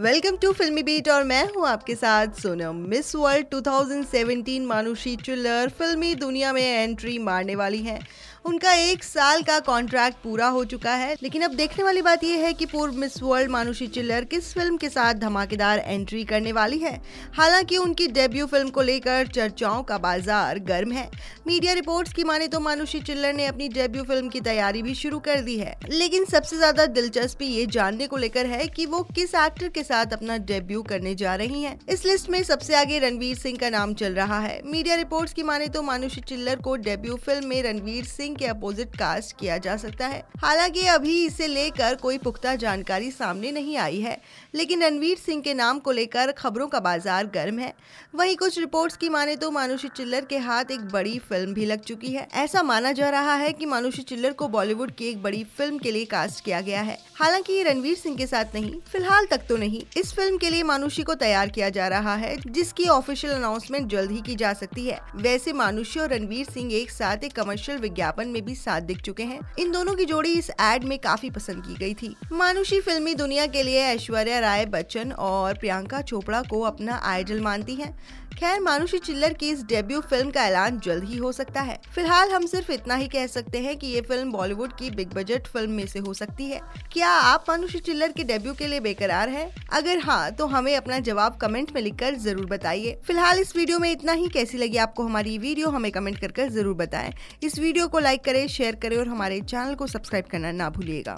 Welcome to फिल्मी beat और मैं हूं आपके साथ सोनम मिस वर्ल्ड 2017 मानुषी चुल्लर फिल्मी दुनिया में एंट्री मारने वाली हैं उनका एक साल का कॉन्ट्रैक्ट पूरा हो चुका है लेकिन अब देखने वाली बात यह है कि पूर्व मिस वर्ल्ड मानुषी चिल्लर किस फिल्म के साथ धमाकेदार एंट्री करने वाली है हालांकि उनकी डेब्यू फिल्म को लेकर चर्चाओं का बाजार गर्म है मीडिया रिपोर्ट्स की माने तो मानुषी चिल्लर ने अपनी डेब्यू फिल्म की तैयारी भी शुरू कर दी है लेकिन सबसे ज्यादा दिलचस्पी ये जानने को लेकर है की वो किस एक्टर के साथ अपना डेब्यू करने जा रही हैं। इस लिस्ट में सबसे आगे रणवीर सिंह का नाम चल रहा है मीडिया रिपोर्ट्स की माने तो मानुष चिल्लर को डेब्यू फिल्म में रणवीर सिंह के अपोजिट कास्ट किया जा सकता है हालांकि अभी इसे लेकर कोई पुख्ता जानकारी सामने नहीं आई है लेकिन रणवीर सिंह के नाम को लेकर खबरों का बाजार गर्म है वही कुछ रिपोर्ट्स की माने तो मानुषी चिल्लर के हाथ एक बड़ी फिल्म भी लग चुकी है ऐसा माना जा रहा है की मानुषी चिल्लर को बॉलीवुड की एक बड़ी फिल्म के लिए कास्ट किया गया है हालांकि ये रणवीर सिंह के साथ नहीं फिलहाल तक तो नहीं नहीं इस फिल्म के लिए मानुषी को तैयार किया जा रहा है जिसकी ऑफिशियल अनाउंसमेंट जल्द ही की जा सकती है वैसे मानुषी और रणवीर सिंह एक साथ एक कमर्शियल विज्ञापन में भी साथ दिख चुके हैं इन दोनों की जोड़ी इस एड में काफी पसंद की गयी थी मानुषी फिल्मी दुनिया के लिए ऐश्वर्या राय बच्चन और प्रियंका चोपड़ा को अपना आइडल मानती है खैर मानुषी चिल्लर की इस डेब्यू फिल्म का ऐलान जल्द ही हो सकता है फिलहाल हम सिर्फ इतना ही कह सकते हैं कि ये फिल्म बॉलीवुड की बिग बजट फिल्म में से हो सकती है क्या आप मानुषी चिल्लर के डेब्यू के लिए बेकरार हैं अगर हाँ तो हमें अपना जवाब कमेंट में लिखकर जरूर बताइए फिलहाल इस वीडियो में इतना ही कैसी लगी आपको हमारी वीडियो हमें कमेंट कर जरूर बताएं इस वीडियो को लाइक करें शेयर करें और हमारे चैनल को सब्सक्राइब करना ना भूलिएगा